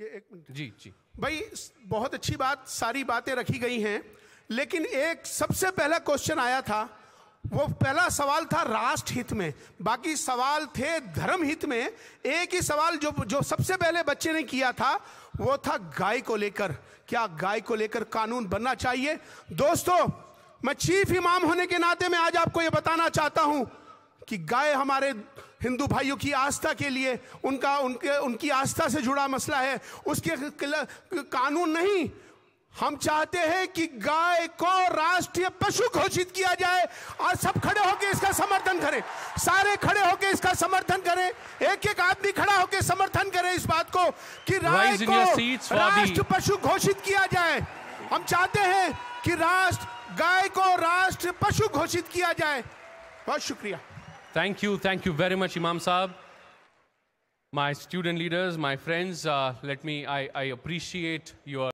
ये एक मिनट जी जी भाई बहुत अच्छी बात सारी बातें रखी गई हैं लेकिन एक सबसे पहला क्वेश्चन आया था वो पहला सवाल था राष्ट्र हित में बाकी सवाल थे धर्म हित में एक ही सवाल जो जो सबसे पहले बच्चे ने किया था वो था गाय को लेकर क्या गाय को लेकर कानून बनना चाहिए दोस्तों मैं चीफ इमाम होने के नाते मैं आज आपको ये बताना चाहता हूं कि गाय हमारे हिंदू भाइयों की आस्था के लिए उनका उनके उनकी आस्था से जुड़ा मसला है उसके कानून नहीं हम चाहते हैं कि गाय को राष्ट्रीय पशु घोषित किया जाए और सब खड़े होकर इसका समर्थन करें सारे खड़े होकर इसका समर्थन करें एक एक आदमी खड़ा होकर समर्थन करें इस बात को कि राय को राष्ट्र पशु घोषित किया जाए हम चाहते हैं कि राष्ट्र गाय को राष्ट्र पशु घोषित किया जाए बहुत शुक्रिया Thank you. Thank you very much, Imam Saab. My student leaders, my friends, uh, let me, I, I appreciate your